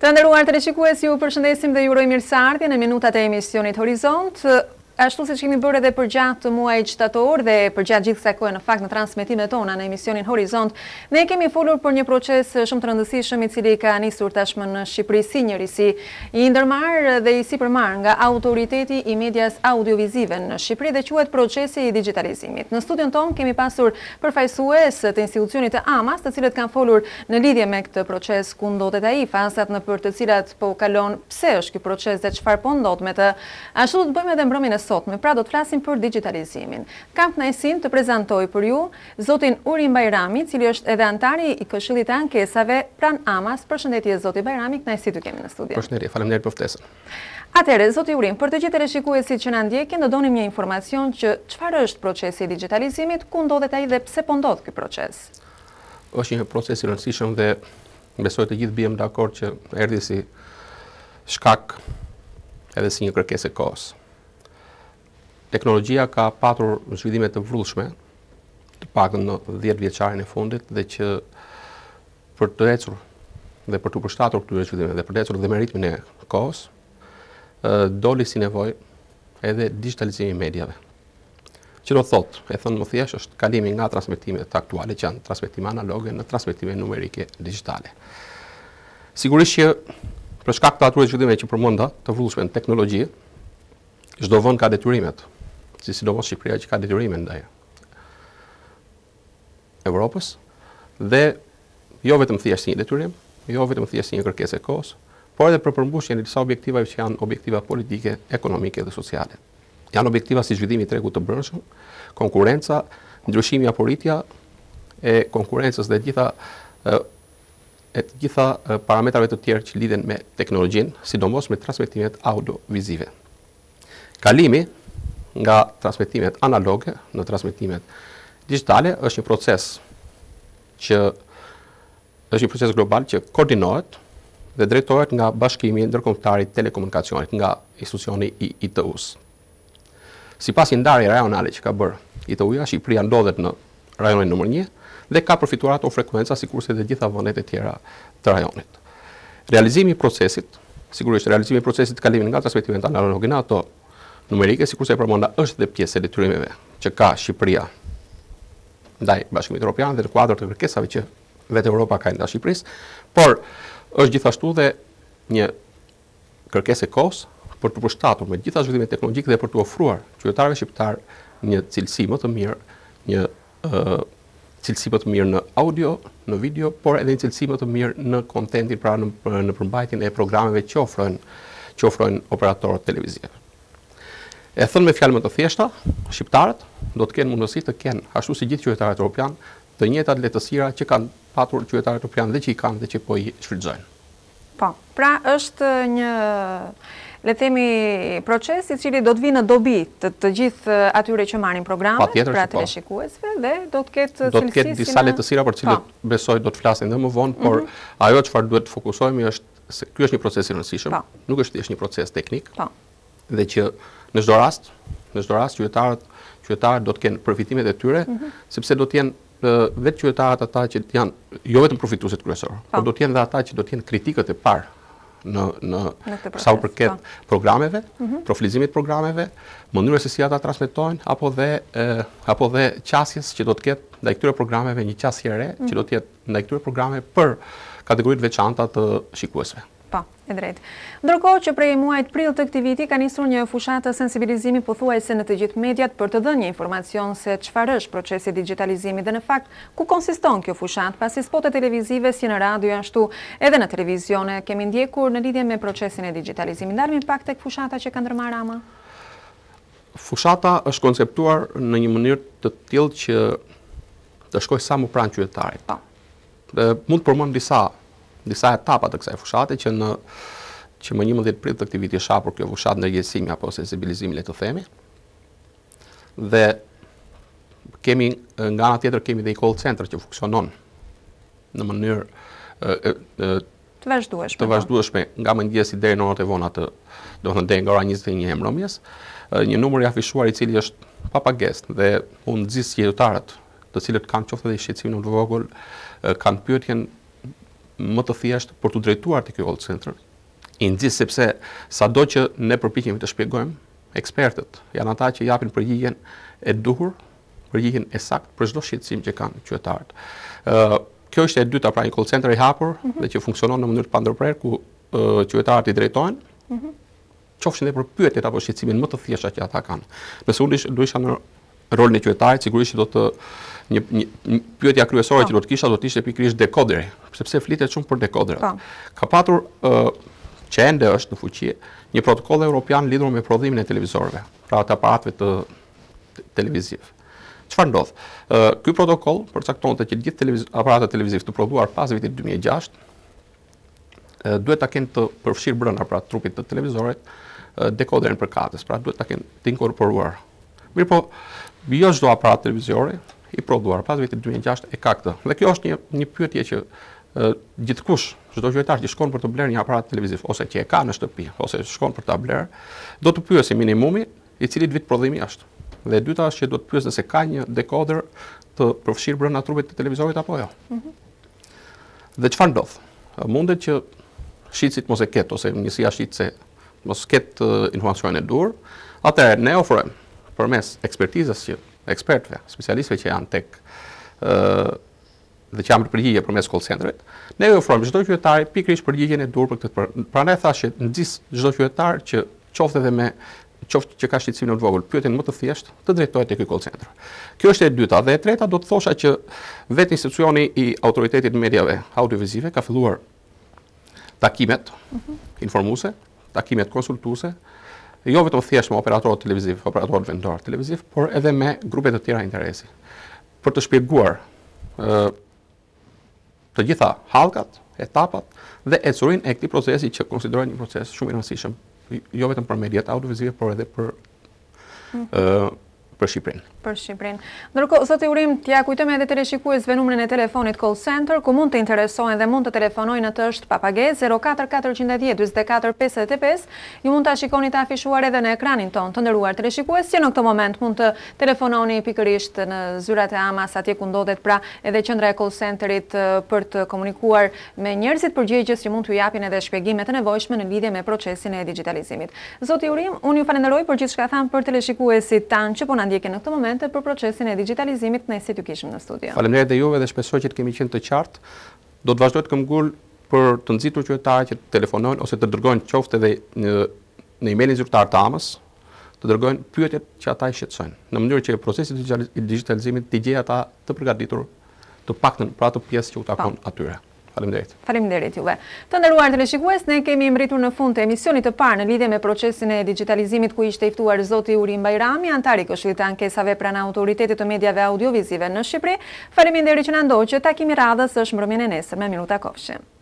Të ndëruar të reqikues ju përshëndesim dhe jurojmë mirësartje në minutat e emisionit Horizont. Ashtu se që kemi bërë edhe përgjatë të muaj qëtator dhe përgjatë gjithë se kojë në fakt në transmitime tona në emisionin Horizont, ne kemi folur për një proces shumë të rëndësishëm i cili ka njësur tashmë në Shqipëri si njëri si i ndërmarë dhe i si përmarë nga autoriteti i medias audiovizive në Shqipëri dhe quet procesi i digitalizimit. Në studion tonë kemi pasur përfajsues të institucionit e amas të cilët kanë folur në lidhje me këtë proces ku ndotet a i fasat në për të cilat po kalon pse është proces dhe po me të ashtu të bëjmë edhe sotme, pra do të flasim për digitalizimin. Kam najsin të prezentoj për ju, zotin Urim Bajrami, cili është edhe antari i këshillit e ankesave pran Amas, përshëndetje zotin Bajrami, knajsi të kemi në studia. Përshëndetje, falem njerë përftesën. Atere, zotin Urim, për të gjithë të reshikuesit që në ndjekin, do donim një informacion që qëfar është procesi digitalizimit, ku ndodhet taj dhe pse po ndodhë këj proces? është një rëndësishëm dhe të gjithë që si shkak edhe si një kërkes e kosë teknologjia ka patur zhvillime të vrullshme të pak në 10 vjeqarën e fundit dhe që për të ecur dhe për të përshtatur këtyre zhvillimeve dhe për të ecur dhe meritmin e kohës, doli si nevoj edhe digitalizimi medjave. Që do thotë, e thënë më thjesht, është kalimi nga transmetimet të aktuale që janë transmetime analoge në transmetime numerike digitale. Sigurisht që për shkak të atyre zhvillimeve që përmenda, të vrullshme në teknologji, çdo vend ka detyrimet si mos Shqipëria që ka detyrime ndaj Evropës, dhe jo vetëm thjesht një detyrim, jo vetëm thjesht një kërkesë e kohës, por edhe për përmbushjen e disa objektivave që janë objektiva politike, ekonomike dhe sociale. Janë objektiva si zhvidhimi i tregut të brendshëm, konkurenca, ndryshimi apo rritja e konkurencës dhe gjitha e të gjitha parametrave të tjerë që lidhen me teknologjinë, sidomos me transmetimet audiovizive. Kalimi nga transmitimet analoge në transmitimet digitale është një proces që është një proces global që koordinohet dhe drejtohet nga bashkimi ndërkombëtar i telekomunikacionit nga institucioni i ITU-s. Sipas një i rajonale që ka bërë ITU-ja, Shqipëria ndodhet në rajonin nr. 1 dhe ka përfituar ato frekuenca sikurse të gjitha vendet e tjera të rajonit. Realizimi i procesit, sigurisht realizimi i procesit të kalimit nga transmetimet analoge në ato numerike, si kurse e përmonda është dhe pjesë e detyrimeve që ka Shqipëria ndaj bashkimit Europian dhe të kuadrë të kërkesave që vetë Europa ka nda Shqipëris, por është gjithashtu dhe një kërkes e kos për të përshtatur me gjitha zhvillimet teknologjike dhe për të ofruar qytetarëve shqiptar një cilësi më të mirë, një cilësi më të mirë në audio, në video, por edhe një cilësi më të mirë në kontentin, pra në, në e programeve që ofrojnë që ofrojnë operatorët televizionë. E thënë me fjalë më të thjeshta, shqiptarët do të kenë mundësi të kenë, ashtu si gjithë qytetarët europian, të njëjtat lehtësira që kanë patur qytetarët europian dhe që i kanë dhe që po i shfrytëzojnë. Po, pra është një le të themi proces i cili do të vinë në dobi të të gjithë atyre që marrin programet, pra të po. shikuesve dhe do të ketë cilësi. Do të ketë disa lehtësira për cilët pa. Po. besoj do të flasin edhe më vonë, por mhm. ajo çfarë duhet të fokusohemi është se ky është një proces i rëndësishëm, po. nuk është thjesht një proces teknik. Po. Dhe që në çdo rast, në çdo rast qytetarët, qytetarët do të kenë përfitimet e tyre, mm -hmm. sepse do të jenë vetë qytetarët ata që janë jo vetëm përfituesit kryesor, po. por do të jenë dhe ata që do të jenë kritikët e parë në në sa u përket po. programeve, mm -hmm. profilizimit të programeve, mënyrës se si ata transmetojnë apo dhe e, apo dhe qasjes që do të ketë ndaj këtyre programeve një qasje re mm -hmm. që do të jetë ndaj këtyre programeve për kategoritë veçanta të shikuesve. Po, e drejt. Ndërkohë që prej muajt prill të këti viti, ka njësur një fushatë sensibilizimi pëthuaj se në të gjithë mediat për të dhe një informacion se qëfar është procesi digitalizimi dhe në fakt ku konsiston kjo fushatë, pasi spotet televizive si në radio ashtu edhe në televizione, kemi ndjekur në lidhje me procesin e digitalizimi. Ndarmi pak të fushata që kanë dërmar ama? Fushata është konceptuar në një mënyrë të tjilë që të shkoj sa më pranë qytetarit. Po. Mund të përmonë disa disa etapat të kësaj fushate që në që më 11 prit të këtij viti shapur kjo fushat ndërgjësimi apo sensibilizimi le të themi. Dhe kemi nga ana tjetër kemi dhe i call center që funksionon në mënyrë të vazhdueshme. Të po. vazhdueshme nga mëngjesi deri në orët e vona të do në thonë nga ora 21 e Një numër i afishuar i cili është pa pagesë dhe u nxis qytetarët, të cilët kanë qoftë dhe shqetësimin e vogël, kanë pyetjen më të thjeshtë për të drejtuar të kjo call center, i nëzisë sepse sa do që ne përpikim të shpjegojmë, ekspertët janë ata që japin përgjigjen e duhur, përgjigjen e sakt për çdo shqetsim që kanë Ë, Kjo është e dyta pra një call center i hapur mhm. dhe që funksionon në mënyrë të pandërprer, ku qytetarët i drejtojnë, mhm. qofshin dhe për pyetjet apo shqetësimin më të thjesha që ata kanë. Nëse unë isha në rolin e qytetarit sigurisht që do të një, një, pyetja kryesore që po. do të kisha do të ishte pikërisht dekoderi, sepse flitet shumë për dekoderat. Po. Ka patur që ende është në fuqi një protokoll evropian lidhur me prodhimin e televizorëve, pra të aparatëve të televiziv. Çfarë ndodh? ky protokoll përcaktonte që gjithë televiz aparatet televiziv të prodhuar pas vitit 2006 duhet ta kenë të përfshirë brenda pra trupit të televizorit dekoderin për katës, pra duhet ta kenë të inkorporuar. Mirpo, jo do aparat televizori i prodhuar pas vitit 2006 e ka këtë. Dhe kjo është një një pyetje që uh, gjithkush, çdo qytetar që shkon për të bler një aparat televiziv ose që e ka në shtëpi, ose shkon për ta bler, do të pyesë minimumi i cili vit prodhimi është. Dhe e dyta është që do të pyesë nëse ka një dekoder të përfshirë brenda trupit të televizorit apo jo. Mm Dhe çfarë ndodh? Mundet që shitësit mos e ketë ose njësia shitëse mos ketë informacionin e dur, atëherë ne ofrojmë përmes ekspertizës që ekspertëve, specialistëve që janë tek dhe që çamë përgjigje përmes call centerit, ne ju ofrojmë çdo qytetari pikërisht përgjigjen e dur për këtë. Për... Pra ne thashë nxis çdo qytetar që qoftë edhe me qoftë që ka shqetësim në vogël, pyetjen më të thjeshtë të drejtohet tek ky call center. Kjo është e dyta dhe e treta do të thosha që vetë institucioni i autoritetit mediave audiovizive ka filluar takimet informuese, takimet konsultuese, jo vetëm thjesht me operatorët televiziv, operatorët vendor televiziv, por edhe me grupe të tjera interesi. Për të shpjeguar të gjitha halkat, etapat dhe ecurin e këtij procesi që konsiderohet një proces shumë i rëndësishëm, jo vetëm për mediat audiovizive, por edhe për ë për Shqipërinë për Shqiprin. Ndërko, i urim, tja kujtëme edhe të reshikuesve numrin e telefonit call center, ku mund të interesojnë dhe mund të telefonojnë në të është papage 04410-2455, ju mund të shikoni të afishuar edhe në ekranin ton të ndëruar të reshikues, që në këtë moment mund të telefononi pikërisht në zyrat e amas atje ku ndodhet pra edhe qëndra e call centerit për të komunikuar me njerëzit përgjegjës që mund të japin edhe shpjegimet e nevojshme në lidhje me procesin e digitalizimit. Zoti urim, unë ju falenderoj për gjithë shka tham për të reshikuesit tanë që po në ndjekin në këtë moment argumentet për procesin e digitalizimit në si të kishim në studio. Falemderit dhe juve dhe shpesoj që të kemi qenë të qartë. Do të vazhdojt këmgull për të nëzitur qëtarë që të telefonojnë ose të dërgojnë qofte dhe në, në emailin zyrtar të amës, të dërgojnë pyetjet që ata i shqetësojnë. Në mënyrë që procesi i digitalizimit të gjeja ata të përgatitur të paktën për ato pjesë që u takon po. atyre. Faleminderit. Faleminderit juve. Të nderuar shikues, ne kemi mbërritur në fund të emisionit të parë në lidhje me procesin e digitalizimit ku ishte i ftuar zoti Urim Bajrami, antar i Këshillit të Ankesave pranë autoritetit të medjave audiovizive në Shqipëri. Faleminderit që na ndoqët. Takimi radhës është mbrëmjen e nesër me minuta Kofshin.